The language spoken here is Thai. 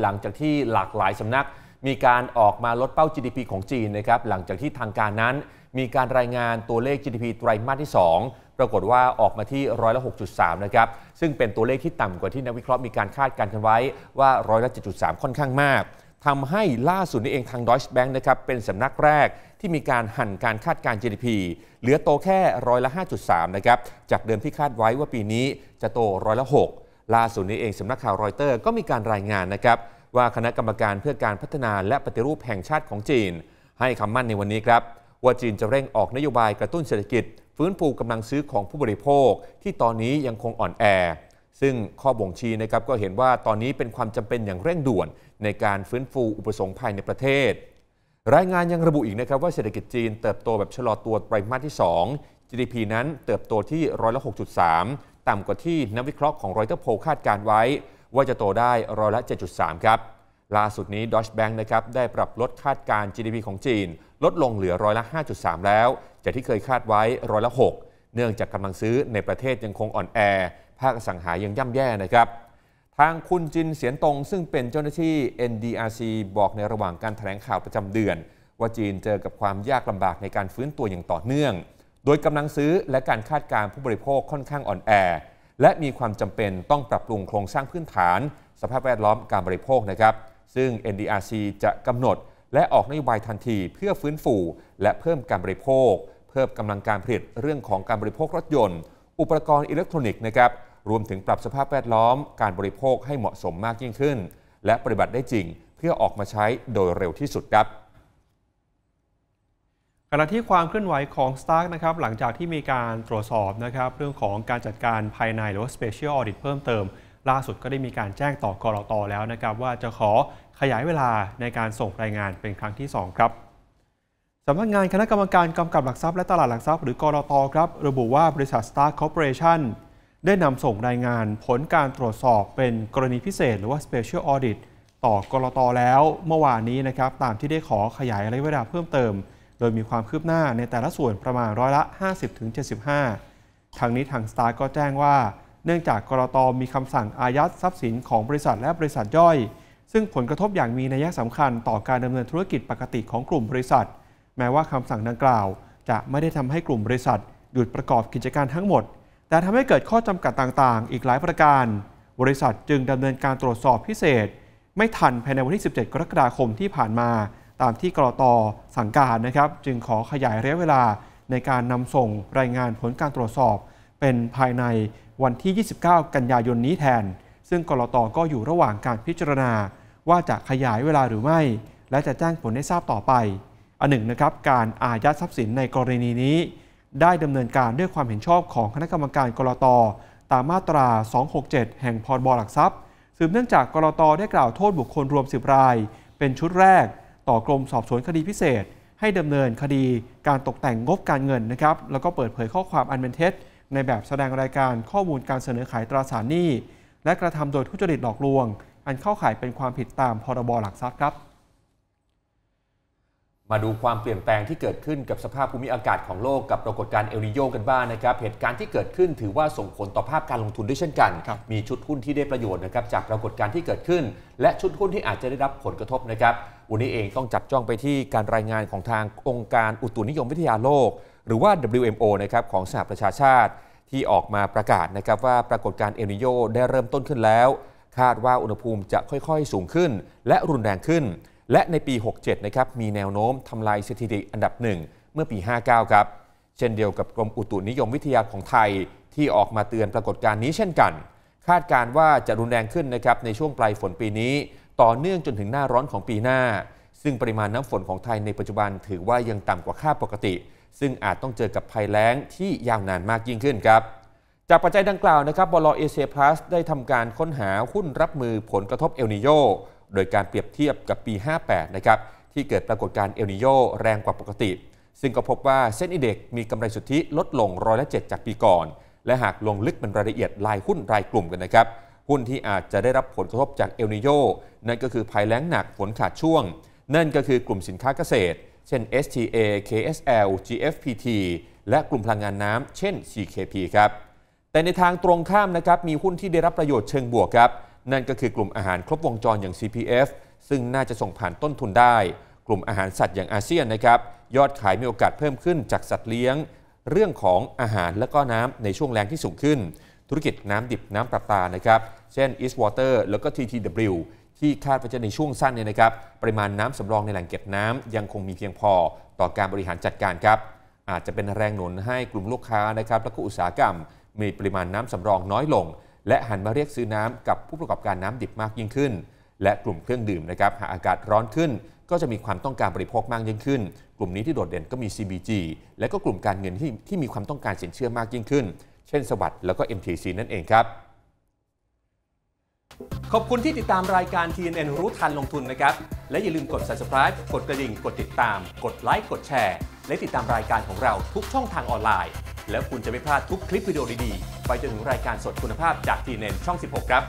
หลังจากที่หลากหลายสำนักมีการออกมาลดเป้า GDP ของจีนนะครับหลังจากที่ทางการนั้น มีการรายงานตัวเลข GDP ไตรมาสที่ 2 ปรากฏว่าออกมาที่ร้อยละ6.3นะครับซึ่งเป็นตัวเลขที่ต่ำกว่าที่นักวิเคราะห์มีการคาดการณ์กันไว้ว่าร้อยละ7.3ค่อนข้างมากทำให้ล่าสุดนี้เองทาง Deutsche Bank นะครับเป็นสำนักแรกที่มีการหั่นการคาดการ GDP เหลือโตแค่ร้อยละ5.3นะครับจากเดิมที่คาดไว้ว่าปีนี้จะโตร้อยละ6ล่าสุดนี้เองสำนักข่าวรอยเตอร์ ก็มีการรายงานนะครับว่าคณะกรรมการเพื่อการพัฒนาและปฏิรูปแห่งชาติของจีน ให้คำมั่นในวันนี้ครับว่าจีนจะเร่งออกนโยบายกระตุ้นเศรษฐกิจ ฟื้นฟูกำลังซื้อของผู้บริโภค ที่ตอนนี้ยังคงอ่อนแอซึ่งข้อบ่งชี้นะครับก็เห็นว่าตอนนี้เป็นความจำเป็นอย่างเร่งด่วน ในการฟื้นฟูอุปสงค์ภายในประเทศ รายงานยังระบุอีกนะครับว่าเศรษฐกิจจีน เติบโตแบบชะลอตัวไตรมาสที่ 2 GDP นั้นเติบโตที่ร้อยละ6.3ต่ำกว่าที่นักวิเคราะห์ของรอยเตอร์โพคาดการไว้ ว่าจะโตได้ร้อยละ 7.3 ครับล่าสุดนี้ Deutsche Bank นะครับได้ปรับลดคาดการ GDP ของจีน ลดลงเหลือร้อยละ 5.3 แล้ว จากที่เคยคาดไว้ร้อยละ 6 เนื่องจากกำลังซื้อในประเทศยังคงอ่อนแอภาคสังหายังย่ำแย่นะครับ ทางคุณจินเสียนตงซึ่งเป็นเจ้าหน้าที่ NDRC บอกในระหว่างการแถลงข่าวประจำเดือน ว่าจีนเจอกับความยากลำบากในการฟื้นตัวอย่างต่อเนื่องโดยกำลังซื้อและการคาดการผู้บริโภคค่อนข้างอ่อนแอและมีความจำเป็นต้องปรับปรุงโครงสร้างพื้นฐาน สภาพแวดล้อมการบริโภคนะครับซึ่ง NDRC จะกำหนด และออกนโยบายทันที เพื่อฟื้นฟูและเพิ่มการบริโภค เพิ่มกำลังการผลิตเรื่องของการบริโภครถยนต์ อุปกรณ์อิเล็กทรอนิกส์นะครับรวมถึงปรับสภาพแวดล้อมการบริโภคให้เหมาะสมมากยิ่งขึ้น และปฏิบัติได้จริง เพื่อออกมาใช้โดยเร็วที่สุดครับขณะที่ความเคลื่อนไหวของ Stark นะครับหลังจากที่มีการตรวจสอบนะครับเรื่องของการจัดการภายในหรือว่า Special Audit เพิ่มเติม ล่าสุดก็ได้มีการแจ้งต่อกรอตแล้วนะครับว่าจะขอขยายเวลาในการส่งรายงานเป็นครั้งที่2ครับสำนักงานคณะกรรมการกำกับหลักทรัพย์และตลาดหลักทรัพย์หรือกรอตครับระบุว่าบริษัท s t a r Corporation ได้นำส่งรายงานผลการตรวจสอบเป็นกรณีพิเศษหรือว่า Special Audit ต่อกรอตแล้วเมื่อวานนี้นะครับตามที่ได้ขอขยายระยะเวลาเพิ่มเติมดยมีความคืบหน้าในแต่ละส่วนประมาณร้อยละ 50-75ทางนี้ทางสตาร์ก็แจ้งว่า เนื่องจากกรตมีคำสั่งอายัดทรัพย์สินของบริษัทและบริษัทย่อย ซึ่งผลกระทบอย่างมีนัยสำคัญต่อการดำเนินธุรกิจปกติของกลุ่มบริษัท แม้ว่าคำสั่งดังกล่าวจะไม่ได้ทำให้กลุ่มบริษัท หยุดประกอบกิจการทั้งหมด แต่ทำให้เกิดข้อจำกัดต่างๆ อีกหลายประการ บริษัทจึงดำเนินการตรวจสอบพิเศษ ไม่ทันภายในวันที่ 17 กรกฎาคมที่ผ่านมาตามที่กรตสั่งการนะครับจึงขอขยายระยะเวลาในการนำส่งรายงานผลการตรวจสอบ เป็นภายในวันที่ 29 กันยายนนี้แทน ซึ่งกรตก็อยู่ระหว่างการพิจารณาว่าจะขยายเวลาหรือไม่ และจะแจ้งผลให้ทราบต่อไป อันหนึ่งนะครับการอายัดทรัพย์สินในกรณีนี้ ได้ดำเนินการด้วยความเห็นชอบของคณะกรรมการกรตตามมาตรา 267 แห่งพรบหลักทรัพย์สืบเนื่องจากกรตได้กล่าวโทษบุคคลรวม 10 ราย เป็นชุดแรกต่อกรมสอบสวนคดีพิเศษ ให้ดำเนินคดีการตกแต่งงบการเงินนะครับ แล้วก็เปิดเผยข้อความอันเป็นเท็จในแบบแสดงรายการข้อมูลการเสนอขายตราสารหนี้และกระทำโดยทุจริตหลอกลวง อันเข้าข่ายเป็นความผิดตามพรบหลักทรัพย์ครับมาดูความเปลี่ยนแปลงที่เกิดขึ้นกับสภาพภูมิอากาศของโลกกับปรากฏการณ์เอลนิโยกันบ้างนะครับ เหตุการณ์ที่เกิดขึ้น ถือว่าส่งผลต่อภาพการลงทุนด้วยเช่นกัน มีชุดหุ้นที่ได้ประโยชน์นะครับ จากปรากฏการณ์ที่เกิดขึ้น และชุดหุ้นที่อาจจะได้รับผลกระทบนะครับวันนี้เองต้องจับจ้องไปที่การรายงานของทางองค์การอุตุนิยมวิทยาโลก หรือว่า WMO นะครับของสหประชาชาติที่ออกมาประกาศนะครับว่าปรากฏการณ์เอลนิโยได้เริ่มต้นขึ้นแล้ว คาดว่าอุณหภูมิจะค่อย ๆ สูงขึ้น และรุนแรงขึ้นและในปี 67 นะครับ มีแนวโน้มทำลายสถิติอันดับหนึ่งเมื่อปี 59 ครับ เช่นเดียวกับกรมอุตุนิยมวิทยาของไทยที่ออกมาเตือนปรากฏการณ์นี้เช่นกัน คาดการว่าจะรุนแรงขึ้นนะครับในช่วงปลายฝนปีนี้ ต่อเนื่องจนถึงหน้าร้อนของปีหน้า ซึ่งปริมาณน้ำฝนของไทยในปัจจุบันถือว่ายังต่ำกว่าค่าปกติ ซึ่งอาจต้องเจอกับภัยแล้งที่ยาวนานมากยิ่งขึ้นครับ จากปัจจัยดังกล่าวนะครับ บลเอเชียพลัสได้ทำการค้นหาหุ้นรับมือผลกระทบเอลนิโยโดยการเปรียบเทียบกับปี 58 นะครับที่เกิดปรากฏการณ์เอลนิโยแรงกว่าปกติ ซึ่งก็พบว่าเส้นอิเด็กมีกำไรสุทธิลดลงร้อยละ7จากปีก่อน และหากลงลึกเป็นรายละเอียดรายหุ้นรายกลุ่มกันนะครับหุ้นที่อาจจะได้รับผลกระทบจากเอลนิโยนั่นก็คือภัยแล้งหนักฝนขาดช่วง นั่นก็คือกลุ่มสินค้าเกษตร เช่น STA KSL GFPT และกลุ่มพลังงานน้ำเช่น CKP ครับแต่ในทางตรงข้ามนะครับมีหุ้นที่ได้รับประโยชน์เชิงบวกครับนั่นก็คือกลุ่มอาหารครบวงจรอย่าง CPF ซึ่งน่าจะส่งผ่านต้นทุนได้ กลุ่มอาหารสัตว์อย่างอาเซียนนะครับยอดขายมีโอกาสเพิ่มขึ้นจากสัตว์เลี้ยง เรื่องของอาหารและก็น้ำในช่วงแรงที่สูงขึ้น ธุรกิจน้ำดิบน้ำประปานะครับเช่น East Water แล้วก็ TTW ที่คาดว่าจะในช่วงสั้นเนี่ยนะครับปริมาณน้ำสำรองในแหล่งเก็บน้ำ ยังคงมีเพียงพอต่อการบริหารจัดการครับ อาจจะเป็นแรงหนุนให้กลุ่มลูกค้านะครับและก็อุตสาหกรรม มีปริมาณน้ำสำรองน้อยลงและหันมาเรียกซื้อน้ำกับผู้ประกอบการน้ำดิบมากยิ่งขึ้น และกลุ่มเครื่องดื่มนะครับหากอากาศร้อนขึ้น ก็จะมีความต้องการบริโภคมากยิ่งขึ้น กลุ่มนี้ที่โดดเด่นก็มี CBG และก็กลุ่มการเงินที่ที่มีความต้องการสินเชื่อมากยิ่งขึ้น เช่นสวัสด์แล้วก็ MTC นั่นเองครับ ขอบคุณที่ติดตามรายการ TNN รู้ทันลงทุนนะครับและอย่าลืมกด subscribe กดกระดิ่งกดติดตาม กดไลค์กดแชร์ และติดตามรายการของเราทุกช่องทางออนไลน์แล้วคุณจะไม่พลาดทุกคลิปวิดีโอดีๆ ไปจนถึงรายการสดคุณภาพจากทีเนตช่อง 16 ครับ